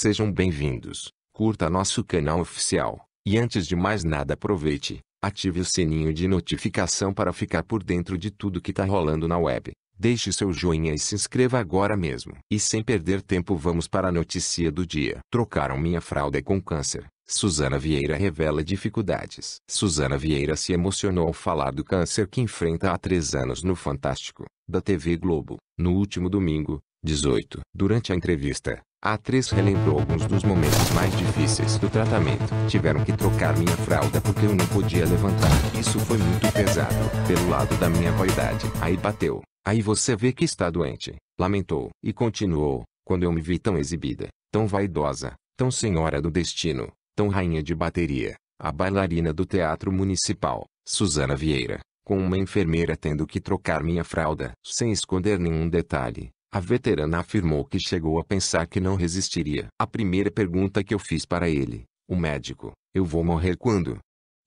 Sejam bem-vindos, curta nosso canal oficial, e antes de mais nada aproveite, ative o sininho de notificação para ficar por dentro de tudo que está rolando na web. Deixe seu joinha e se inscreva agora mesmo. E sem perder tempo vamos para a notícia do dia. Trocaram minha fralda com câncer. Suzana Vieira revela dificuldades. Suzana Vieira se emocionou ao falar do câncer que enfrenta há três anos no Fantástico, da TV Globo, no último domingo, 18. Durante a entrevista, a atriz relembrou alguns dos momentos mais difíceis do tratamento. Tiveram que trocar minha fralda porque eu não podia levantar. Isso foi muito pesado, pelo lado da minha vaidade. Aí bateu. Aí você vê que está doente. Lamentou. E continuou. Quando eu me vi tão exibida, tão vaidosa, tão senhora do destino, tão rainha de bateria, a bailarina do Teatro Municipal, Suzana Vieira, com uma enfermeira tendo que trocar minha fralda, sem esconder nenhum detalhe, a veterana afirmou que chegou a pensar que não resistiria. A primeira pergunta que eu fiz para ele, o médico, eu vou morrer quando?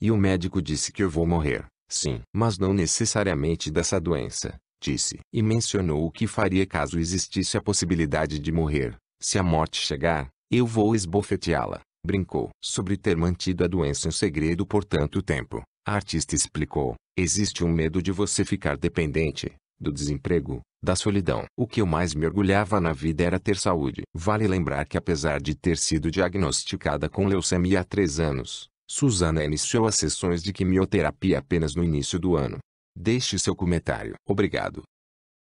E o médico disse que eu vou morrer, sim, mas não necessariamente dessa doença, disse. E mencionou o que faria caso existisse a possibilidade de morrer. Se a morte chegar, eu vou esbofeteá-la, brincou. Sobre ter mantido a doença em segredo por tanto tempo, a artista explicou: existe um medo de você ficar dependente do desemprego, da solidão. O que eu mais me orgulhava na vida era ter saúde. Vale lembrar que apesar de ter sido diagnosticada com leucemia há três anos, Susana iniciou as sessões de quimioterapia apenas no início do ano. Deixe seu comentário. Obrigado.